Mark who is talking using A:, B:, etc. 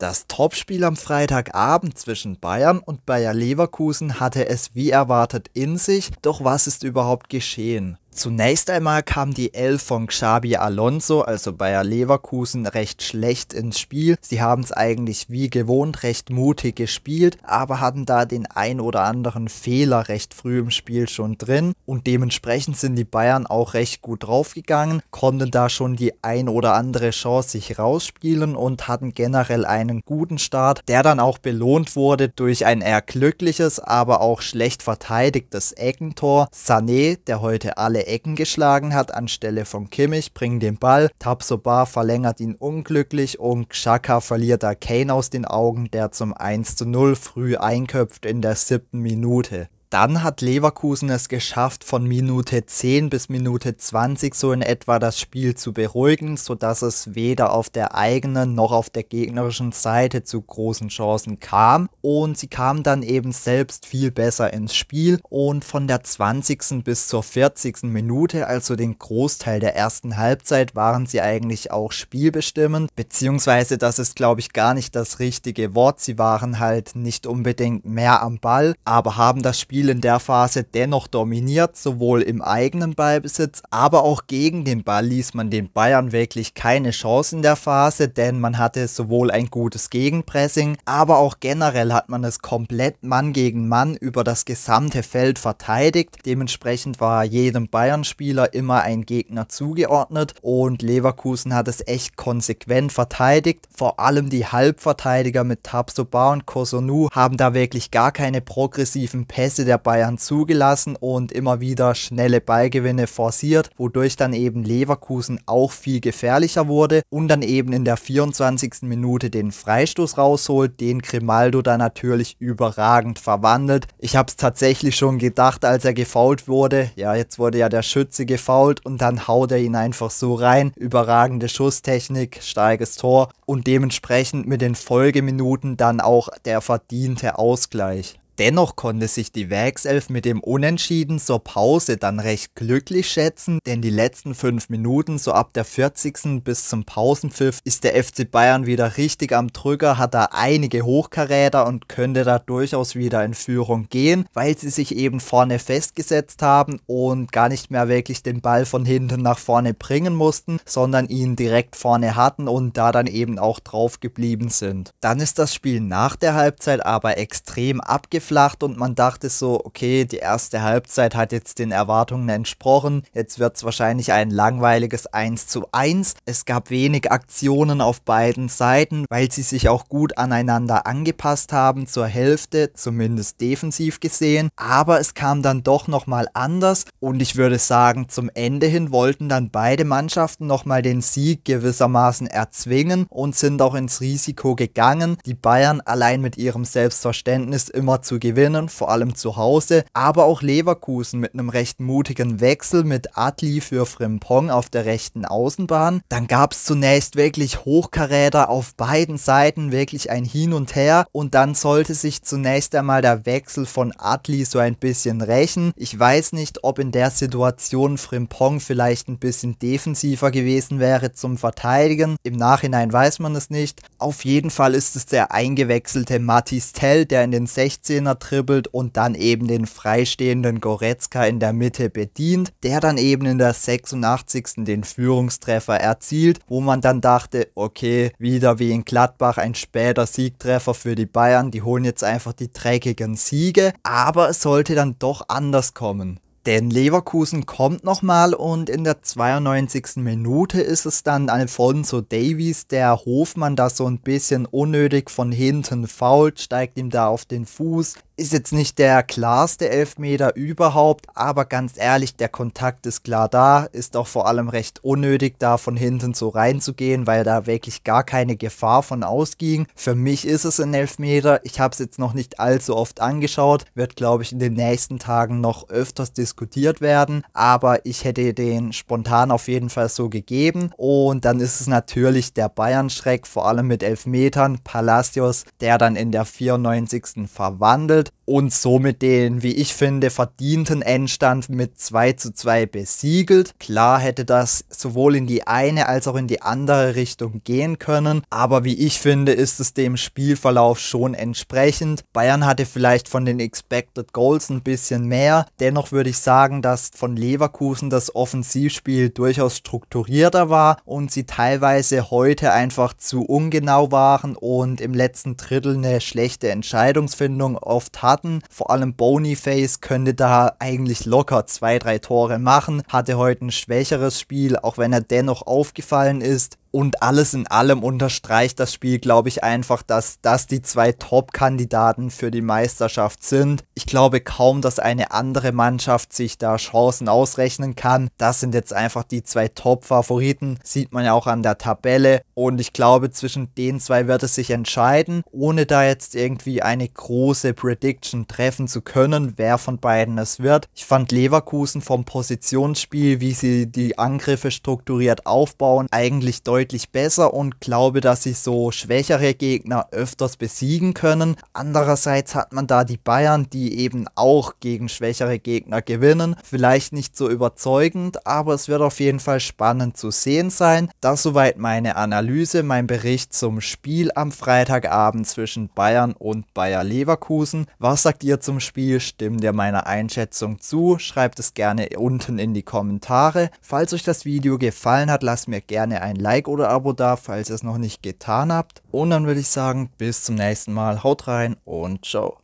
A: Das Topspiel am Freitagabend zwischen Bayern und Bayer Leverkusen hatte es wie erwartet in sich, doch was ist überhaupt geschehen? Zunächst einmal kam die Elf von Xabi Alonso, also Bayer Leverkusen, recht schlecht ins Spiel. Sie haben es eigentlich wie gewohnt recht mutig gespielt, aber hatten da den ein oder anderen Fehler recht früh im Spiel schon drin und dementsprechend sind die Bayern auch recht gut draufgegangen, konnten da schon die ein oder andere Chance sich rausspielen und hatten generell einen guten Start, der dann auch belohnt wurde durch ein eher glückliches, aber auch schlecht verteidigtes Eckentor. Sané, der heute alle Ecken geschlagen hat anstelle von Kimmich, bringt den Ball, Tabsoba verlängert ihn unglücklich und Xhaka verliert da Kane aus den Augen, der zum 1 zu 0 früh einköpft in der siebten Minute dann hat Leverkusen es geschafft, von Minute 10 bis Minute 20 so in etwa das Spiel zu beruhigen, sodass es weder auf der eigenen noch auf der gegnerischen Seite zu großen Chancen kam. Und sie kamen dann eben selbst viel besser ins Spiel und von der 20. bis zur 40. Minute, also den Großteil der ersten Halbzeit, waren sie eigentlich auch spielbestimmend, beziehungsweise das ist, glaube ich, gar nicht das richtige Wort. Sie waren halt nicht unbedingt mehr am Ball, aber haben das Spiel Spiel in der Phase dennoch dominiert, sowohl im eigenen Ballbesitz, aber auch gegen den Ball ließ man den Bayern wirklich keine Chance in der Phase, denn man hatte sowohl ein gutes Gegenpressing, aber auch generell hat man es komplett Mann gegen Mann über das gesamte Feld verteidigt. Dementsprechend war jedem Bayern-Spieler immer ein Gegner zugeordnet und Leverkusen hat es echt konsequent verteidigt. Vor allem die Halbverteidiger mit Tabsoba und Kosonu haben da wirklich gar keine progressiven Pässe der Bayern zugelassen und immer wieder schnelle Ballgewinne forciert, wodurch dann eben Leverkusen auch viel gefährlicher wurde und dann eben in der 24. Minute den Freistoß rausholt, den Grimaldo dann natürlich überragend verwandelt. Ich habe es tatsächlich schon gedacht, als er gefault wurde. Ja, jetzt wurde ja der Schütze gefault und dann haut er ihn einfach so rein. Überragende Schusstechnik, starkes Tor und dementsprechend mit den Folgeminuten dann auch der verdiente Ausgleich. Dennoch konnte sich die Werkself mit dem Unentschieden zur Pause dann recht glücklich schätzen, denn die letzten fünf Minuten, so ab der 40. bis zum Pausenpfiff, ist der FC Bayern wieder richtig am Drücker, hat da einige Hochkaräter und könnte da durchaus wieder in Führung gehen, weil sie sich eben vorne festgesetzt haben und gar nicht mehr wirklich den Ball von hinten nach vorne bringen mussten, sondern ihn direkt vorne hatten und da dann eben auch drauf geblieben sind. Dann ist das Spiel nach der Halbzeit aber extrem abgefallen abgeflacht und man dachte so, okay, die erste Halbzeit hat jetzt den Erwartungen entsprochen, jetzt wird es wahrscheinlich ein langweiliges 1 zu 1. Es gab wenig Aktionen auf beiden Seiten, weil sie sich auch gut aneinander angepasst haben, zur Hälfte, zumindest defensiv gesehen. Aber es kam dann doch nochmal anders und ich würde sagen, zum Ende hin wollten dann beide Mannschaften nochmal den Sieg gewissermaßen erzwingen und sind auch ins Risiko gegangen, die Bayern allein mit ihrem Selbstverständnis immer zu gewinnen, vor allem zu Hause, aber auch Leverkusen mit einem recht mutigen Wechsel mit Adli für Frimpong auf der rechten Außenbahn. Dann gab es zunächst wirklich Hochkaräter auf beiden Seiten, wirklich ein Hin und Her und dann sollte sich zunächst einmal der Wechsel von Adli so ein bisschen rächen. Ich weiß nicht, ob in der Situation Frimpong vielleicht ein bisschen defensiver gewesen wäre zum Verteidigen. Im Nachhinein weiß man es nicht. Auf jeden Fall ist es der eingewechselte Matis Tell, der in den 16 er Gegner dribbelt und dann eben den freistehenden Goretzka in der Mitte bedient, der dann eben in der 86. den Führungstreffer erzielt, wo man dann dachte, okay, wieder wie in Gladbach ein später Siegtreffer für die Bayern, die holen jetzt einfach die dreckigen Siege, aber es sollte dann doch anders kommen. Denn Leverkusen kommt nochmal und in der 92. Minute ist es dann Alfonso Davies, der Hofmann das so ein bisschen unnötig von hinten fault, steigt ihm da auf den Fuß. Ist jetzt nicht der klarste Elfmeter überhaupt, aber ganz ehrlich, der Kontakt ist klar da, ist auch vor allem recht unnötig, da von hinten so reinzugehen, weil da wirklich gar keine Gefahr von ausging. Für mich ist es ein Elfmeter, ich habe es jetzt noch nicht allzu oft angeschaut, wird glaube ich in den nächsten Tagen noch öfters diskutiert diskutiert werden, aber ich hätte den spontan auf jeden Fall so gegeben. Und dann ist es natürlich der Bayern-Schreck, vor allem mit Elfmetern, Palacios, der dann in der 94. verwandelt und somit den, wie ich finde, verdienten Endstand mit 2 zu 2 besiegelt. Klar hätte das sowohl in die eine als auch in die andere Richtung gehen können, aber wie ich finde, ist es dem Spielverlauf schon entsprechend. Bayern hatte vielleicht von den Expected Goals ein bisschen mehr, dennoch würde ich sagen, dass von Leverkusen das Offensivspiel durchaus strukturierter war und sie teilweise heute einfach zu ungenau waren und im letzten Drittel eine schlechte Entscheidungsfindung oft hatten hatten. Vor allem Bonyface könnte da eigentlich locker zwei, drei Tore machen. Hatte heute ein schwächeres Spiel, auch wenn er dennoch aufgefallen ist und alles in allem unterstreicht das Spiel, glaube ich, einfach, dass das die zwei Top-Kandidaten für die Meisterschaft sind. Ich glaube kaum, dass eine andere Mannschaft sich da Chancen ausrechnen kann. Das sind jetzt einfach die zwei Top-Favoriten, sieht man ja auch an der Tabelle. Und ich glaube, zwischen den zwei wird es sich entscheiden, ohne da jetzt irgendwie eine große Prediction treffen zu können, wer von beiden es wird. Ich fand Leverkusen vom Positionsspiel, wie sie die Angriffe strukturiert aufbauen, eigentlich deutlich deutlich besser und glaube, dass sie so schwächere Gegner öfters besiegen können. Andererseits hat man da die Bayern, die eben auch gegen schwächere Gegner gewinnen. Vielleicht nicht so überzeugend, aber es wird auf jeden Fall spannend zu sehen sein. Das soweit meine Analyse, mein Bericht zum Spiel am Freitagabend zwischen Bayern und Bayer Leverkusen. Was sagt ihr zum Spiel? Stimmt ihr meiner Einschätzung zu? Schreibt es gerne unten in die Kommentare. Falls euch das Video gefallen hat, lasst mir gerne ein Like Like oder Abo da, falls ihr es noch nicht getan habt. Und dann würde ich sagen, bis zum nächsten Mal. Haut rein und ciao.